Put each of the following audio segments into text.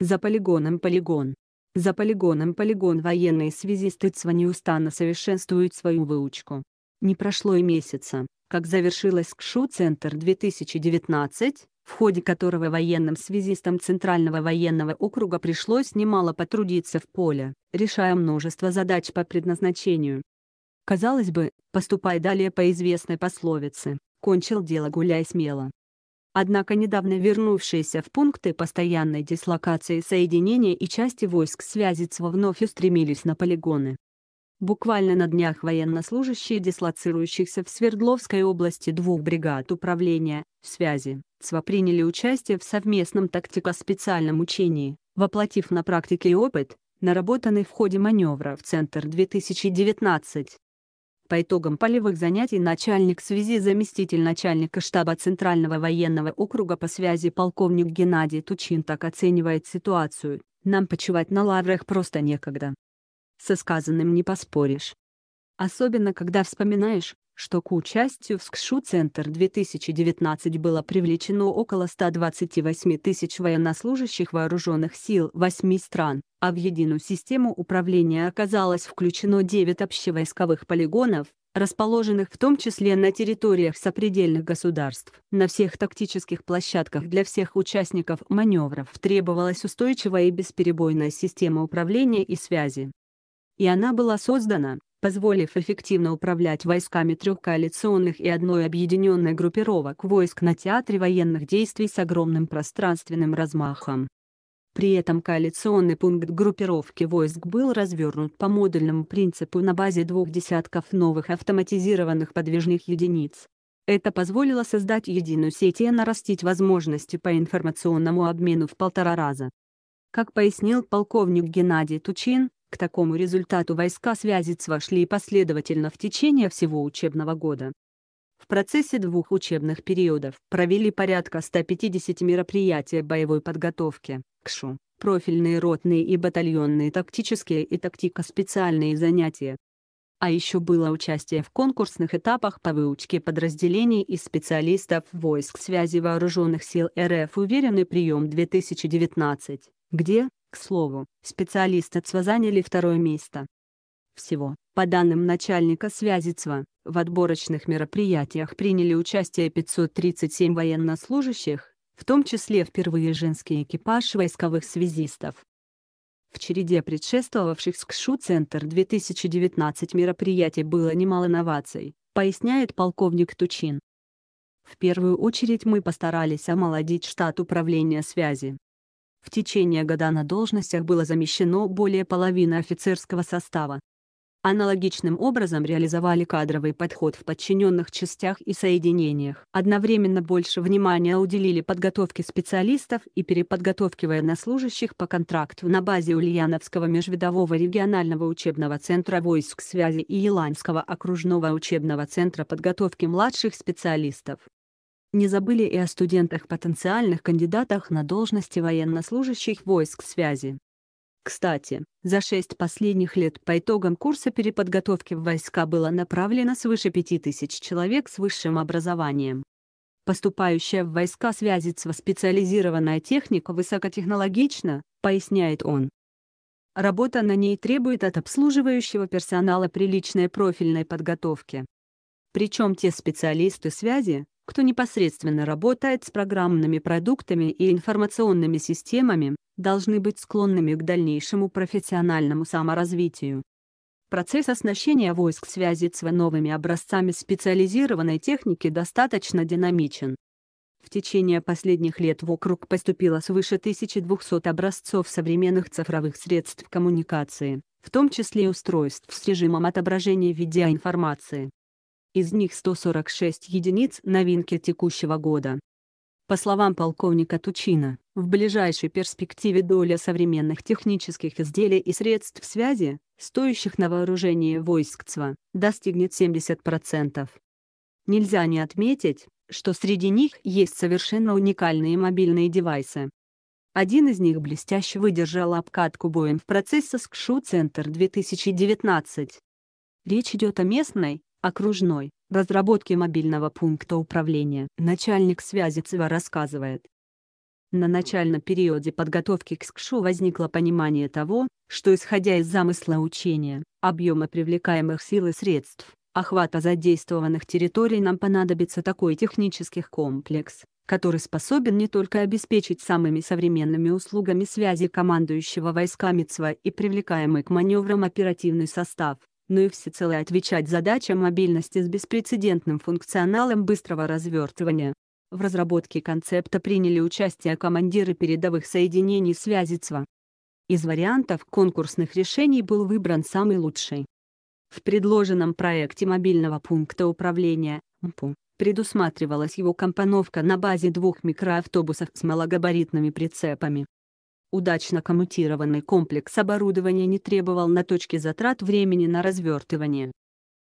За полигоном полигон. За полигоном полигон военные связисты ЦВА неустанно совершенствуют свою выучку. Не прошло и месяца, как завершилась КШУ-центр 2019, в ходе которого военным связистам Центрального военного округа пришлось немало потрудиться в поле, решая множество задач по предназначению. Казалось бы, поступай далее по известной пословице «кончил дело гуляй смело». Однако недавно вернувшиеся в пункты постоянной дислокации соединения и части войск связи связицва вновь устремились на полигоны. Буквально на днях военнослужащие дислоцирующихся в Свердловской области двух бригад управления связи ЦВА приняли участие в совместном тактико-специальном учении, воплотив на практике опыт, наработанный в ходе маневра в Центр-2019. По итогам полевых занятий начальник связи заместитель начальника штаба Центрального военного округа по связи полковник Геннадий Тучин так оценивает ситуацию. Нам почивать на лаврах просто некогда. Со сказанным не поспоришь. Особенно, когда вспоминаешь, что к участию в СКШУ-центр 2019 было привлечено около 128 тысяч военнослужащих вооруженных сил восьми стран, а в единую систему управления оказалось включено 9 общевойсковых полигонов, расположенных в том числе на территориях сопредельных государств. На всех тактических площадках для всех участников маневров требовалась устойчивая и бесперебойная система управления и связи. И она была создана, позволив эффективно управлять войсками трех коалиционных и одной объединенной группировок войск на театре военных действий с огромным пространственным размахом. При этом коалиционный пункт группировки войск был развернут по модульному принципу на базе двух десятков новых автоматизированных подвижных единиц. Это позволило создать единую сеть и нарастить возможности по информационному обмену в полтора раза. Как пояснил полковник Геннадий Тучин, к такому результату войска Связицва шли последовательно в течение всего учебного года. В процессе двух учебных периодов провели порядка 150 мероприятий боевой подготовки, КШУ, профильные ротные и батальонные тактические и тактико-специальные занятия. А еще было участие в конкурсных этапах по выучке подразделений и специалистов войск связи вооруженных сил РФ «Уверенный прием-2019» где, к слову, специалисты ЦВА заняли второе место. Всего, по данным начальника связи ЦВА, в отборочных мероприятиях приняли участие 537 военнослужащих, в том числе впервые женский экипаж войсковых связистов. В череде предшествовавших СКШУ-центр 2019 мероприятий было немало новаций, поясняет полковник Тучин. В первую очередь мы постарались омолодить штат управления связи, в течение года на должностях было замещено более половины офицерского состава. Аналогичным образом реализовали кадровый подход в подчиненных частях и соединениях. Одновременно больше внимания уделили подготовке специалистов и переподготовке военнослужащих по контракту на базе Ульяновского межвидового регионального учебного центра войск связи и Еланского окружного учебного центра подготовки младших специалистов не забыли и о студентах-потенциальных кандидатах на должности военнослужащих войск связи. Кстати, за шесть последних лет по итогам курса переподготовки в войска было направлено свыше 5000 человек с высшим образованием. Поступающая в войска связи специализированная техника высокотехнологична, поясняет он. Работа на ней требует от обслуживающего персонала приличной профильной подготовки. Причем те специалисты связи, кто непосредственно работает с программными продуктами и информационными системами, должны быть склонными к дальнейшему профессиональному саморазвитию. Процесс оснащения войск связи ЦВ новыми образцами специализированной техники достаточно динамичен. В течение последних лет в округ поступило свыше 1200 образцов современных цифровых средств коммуникации, в том числе устройств с режимом отображения видеоинформации из них 146 единиц новинки текущего года. По словам полковника Тучина, в ближайшей перспективе доля современных технических изделий и средств связи, стоящих на вооружении войск ЦВА, достигнет 70%. Нельзя не отметить, что среди них есть совершенно уникальные мобильные девайсы. Один из них блестяще выдержал обкатку боем в процессе СКШУ-центр 2019. Речь идет о местной, окружной, разработки мобильного пункта управления. Начальник связи ЦВа рассказывает. На начальном периоде подготовки к СКШУ возникло понимание того, что исходя из замысла учения, объема привлекаемых сил и средств, охвата задействованных территорий нам понадобится такой технический комплекс, который способен не только обеспечить самыми современными услугами связи командующего войсками ЦВА и привлекаемый к маневрам оперативный состав, но и всецело отвечать задачам мобильности с беспрецедентным функционалом быстрого развертывания. В разработке концепта приняли участие командиры передовых соединений связи ЦВА. Из вариантов конкурсных решений был выбран самый лучший. В предложенном проекте мобильного пункта управления МПУ предусматривалась его компоновка на базе двух микроавтобусов с малогабаритными прицепами. Удачно коммутированный комплекс оборудования не требовал на точке затрат времени на развертывание.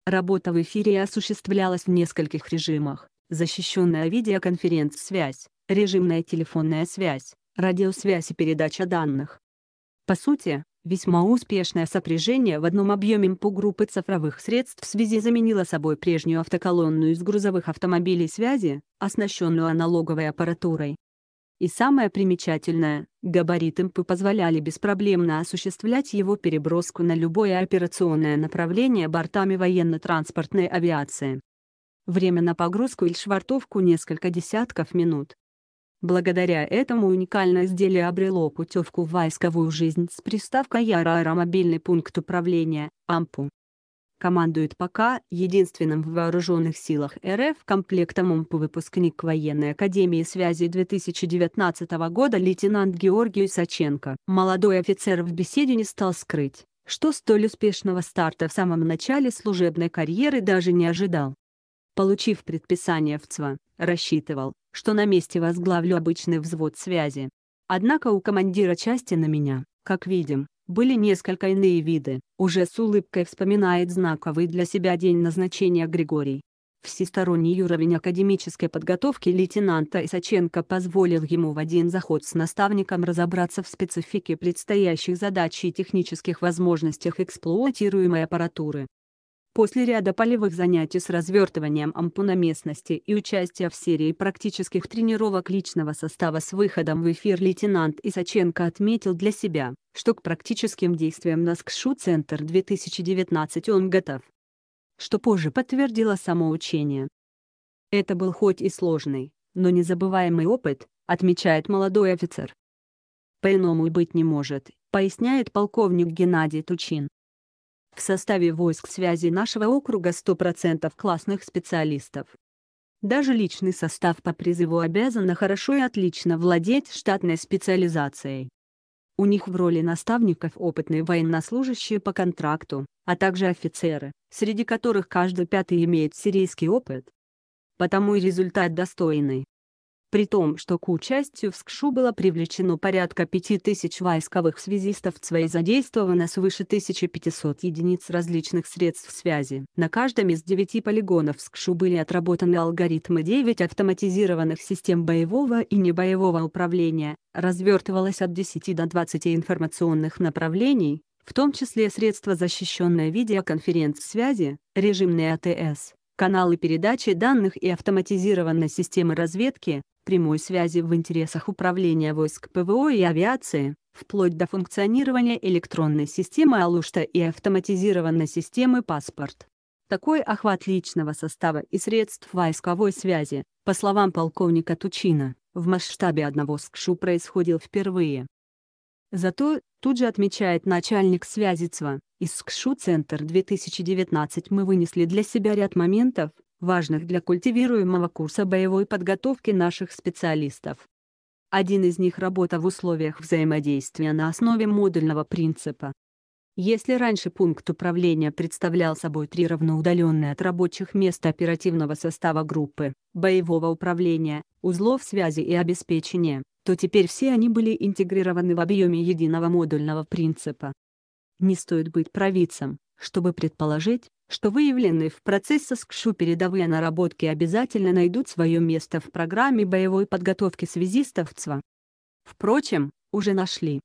Работа в эфире осуществлялась в нескольких режимах – защищенная видеоконференц-связь, режимная телефонная связь, радиосвязь и передача данных. По сути, весьма успешное сопряжение в одном объеме по группы цифровых средств связи заменило собой прежнюю автоколонну из грузовых автомобилей связи, оснащенную аналоговой аппаратурой. И самое примечательное, габариты МП позволяли беспроблемно осуществлять его переброску на любое операционное направление бортами военно-транспортной авиации. Время на погрузку и швартовку несколько десятков минут. Благодаря этому уникальное изделие обрело путевку в войсковую жизнь с приставкой ЯРА аэромобильный пункт управления, АМПУ. Командует пока единственным в вооруженных силах РФ комплектом УМП выпускник военной академии связи 2019 года лейтенант Георгий Саченко. Молодой офицер в беседе не стал скрыть, что столь успешного старта в самом начале служебной карьеры даже не ожидал. Получив предписание в ЦВА, рассчитывал, что на месте возглавлю обычный взвод связи. Однако у командира части на меня, как видим, были несколько иные виды. Уже с улыбкой вспоминает знаковый для себя день назначения Григорий. Всесторонний уровень академической подготовки лейтенанта Исаченко позволил ему в один заход с наставником разобраться в специфике предстоящих задач и технических возможностях эксплуатируемой аппаратуры. После ряда полевых занятий с развертыванием ампуна местности и участия в серии практических тренировок личного состава с выходом в эфир лейтенант Исаченко отметил для себя, что к практическим действиям на СКШУ-центр 2019 он готов. Что позже подтвердило само учение. Это был хоть и сложный, но незабываемый опыт, отмечает молодой офицер. По-иному быть не может, поясняет полковник Геннадий Тучин. В составе войск связи нашего округа 100% классных специалистов. Даже личный состав по призыву обязан хорошо и отлично владеть штатной специализацией. У них в роли наставников опытные военнослужащие по контракту, а также офицеры, среди которых каждый пятый имеет сирийский опыт. Потому и результат достойный при том, что к участию в СКШУ было привлечено порядка 5000 войсковых связистов ЦВА и задействовано свыше 1500 единиц различных средств связи. На каждом из 9 полигонов СКШУ были отработаны алгоритмы 9 автоматизированных систем боевого и небоевого управления, развертывалось от 10 до 20 информационных направлений, в том числе средства защищенной видеоконференц-связи, режимные АТС, каналы передачи данных и автоматизированной системы разведки, прямой связи в интересах управления войск ПВО и авиации, вплоть до функционирования электронной системы Алушта и автоматизированной системы Паспорт. Такой охват личного состава и средств войсковой связи, по словам полковника Тучина, в масштабе одного СКШУ происходил впервые. Зато, тут же отмечает начальник связицва, из СКШУ «Центр-2019» мы вынесли для себя ряд моментов, важных для культивируемого курса боевой подготовки наших специалистов. Один из них — работа в условиях взаимодействия на основе модульного принципа. Если раньше пункт управления представлял собой три равноудаленные от рабочих мест оперативного состава группы, боевого управления, узлов связи и обеспечения, то теперь все они были интегрированы в объеме единого модульного принципа. Не стоит быть провидцем, чтобы предположить, что выявленные в процессе СКШУ передовые наработки обязательно найдут свое место в программе боевой подготовки связистов ЦВА. Впрочем, уже нашли.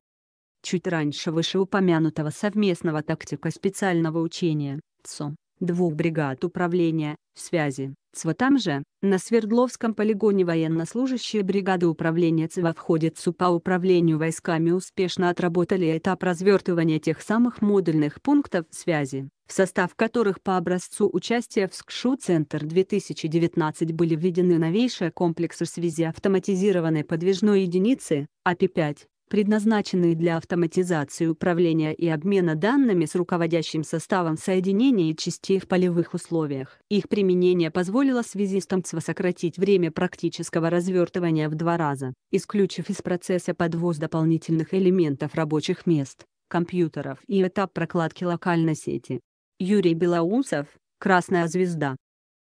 Чуть раньше вышеупомянутого совместного тактико-специального учения ЦО двух бригад управления, связи, ЦВА там же, на Свердловском полигоне военнослужащие бригады управления ЦВА входят супа управлению войсками успешно отработали этап развертывания тех самых модульных пунктов связи, в состав которых по образцу участия в СКШУ-центр 2019 были введены новейшие комплексы связи автоматизированной подвижной единицы, АПИ-5, предназначенные для автоматизации управления и обмена данными с руководящим составом соединения и частей в полевых условиях. Их применение позволило связистам ЦВА сократить время практического развертывания в два раза, исключив из процесса подвоз дополнительных элементов рабочих мест, компьютеров и этап прокладки локальной сети. Юрий Белоусов, «Красная звезда».